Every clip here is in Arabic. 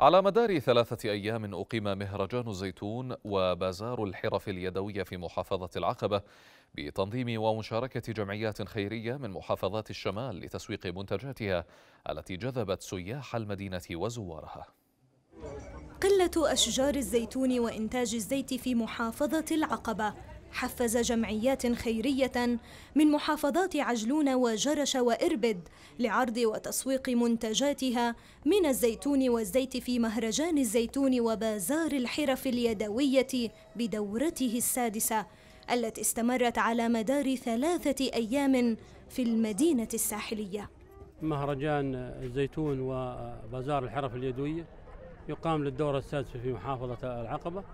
على مدار ثلاثة أيام أقيم مهرجان الزيتون وبازار الحرف اليدوية في محافظة العقبة بتنظيم ومشاركة جمعيات خيرية من محافظات الشمال لتسويق منتجاتها التي جذبت سياح المدينة وزوارها قلة أشجار الزيتون وإنتاج الزيت في محافظة العقبة حفز جمعيات خيرية من محافظات عجلون وجرش وإربد لعرض وتسويق منتجاتها من الزيتون والزيت في مهرجان الزيتون وبازار الحرف اليدوية بدورته السادسة التي استمرت على مدار ثلاثة أيام في المدينة الساحلية مهرجان الزيتون وبازار الحرف اليدوية يقام للدورة السادسة في محافظة العقبة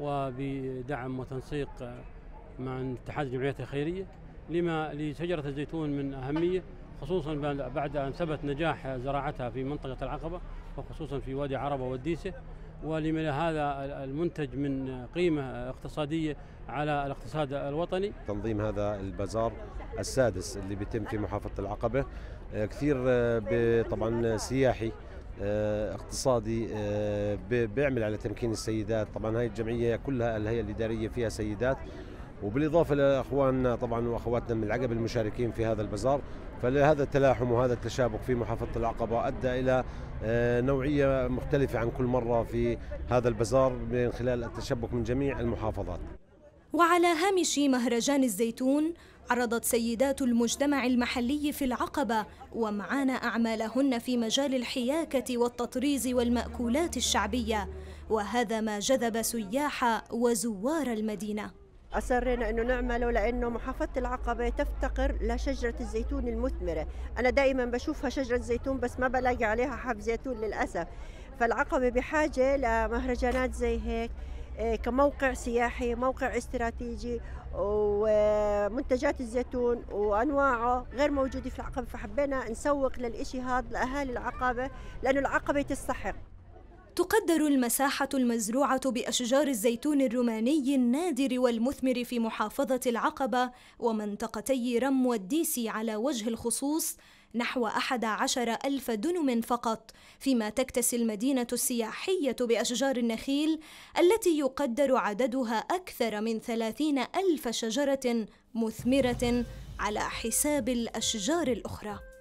وبدعم وتنسيق مع اتحاد الجمعيات الخيريه لما لشجره الزيتون من اهميه خصوصا بعد ان ثبت نجاح زراعتها في منطقه العقبه وخصوصا في وادي عربه والديسه ولما هذا المنتج من قيمه اقتصاديه على الاقتصاد الوطني تنظيم هذا البازار السادس اللي بيتم في محافظه العقبه آه، كثير آه، طبعا سياحي آه، اقتصادي آه، بيعمل على تمكين السيدات طبعا هاي الجمعية كلها الهيئة الإدارية فيها سيدات وبالإضافة لأخواننا طبعا وأخواتنا من العقبة المشاركين في هذا البازار فلهذا التلاحم وهذا التشابك في محافظة العقبة أدى إلى آه، نوعية مختلفة عن كل مرة في هذا البازار من خلال التشبك من جميع المحافظات وعلى هامش مهرجان الزيتون عرضت سيدات المجتمع المحلي في العقبة ومعانا أعمالهن في مجال الحياكة والتطريز والمأكولات الشعبية وهذا ما جذب سياح وزوار المدينة أصرينا أنه نعمله لأنه محافظة العقبة تفتقر لشجرة الزيتون المثمرة أنا دائما بشوفها شجرة زيتون بس ما بلاقي عليها حب زيتون للأسف فالعقبة بحاجة لمهرجانات زي هيك آه، كموقع سياحي موقع استراتيجي ومنتجات الزيتون وانواعه غير موجوده في العقبه فحبينا نسوق للإشي هذا لاهالي العقبه لانه العقبه تستحق تقدر المساحة المزروعة بأشجار الزيتون الروماني النادر والمثمر في محافظة العقبة ومنطقتي رم والديسي على وجه الخصوص نحو عشر ألف دنم فقط فيما تكتسي المدينة السياحية بأشجار النخيل التي يقدر عددها أكثر من ثلاثين ألف شجرة مثمرة على حساب الأشجار الأخرى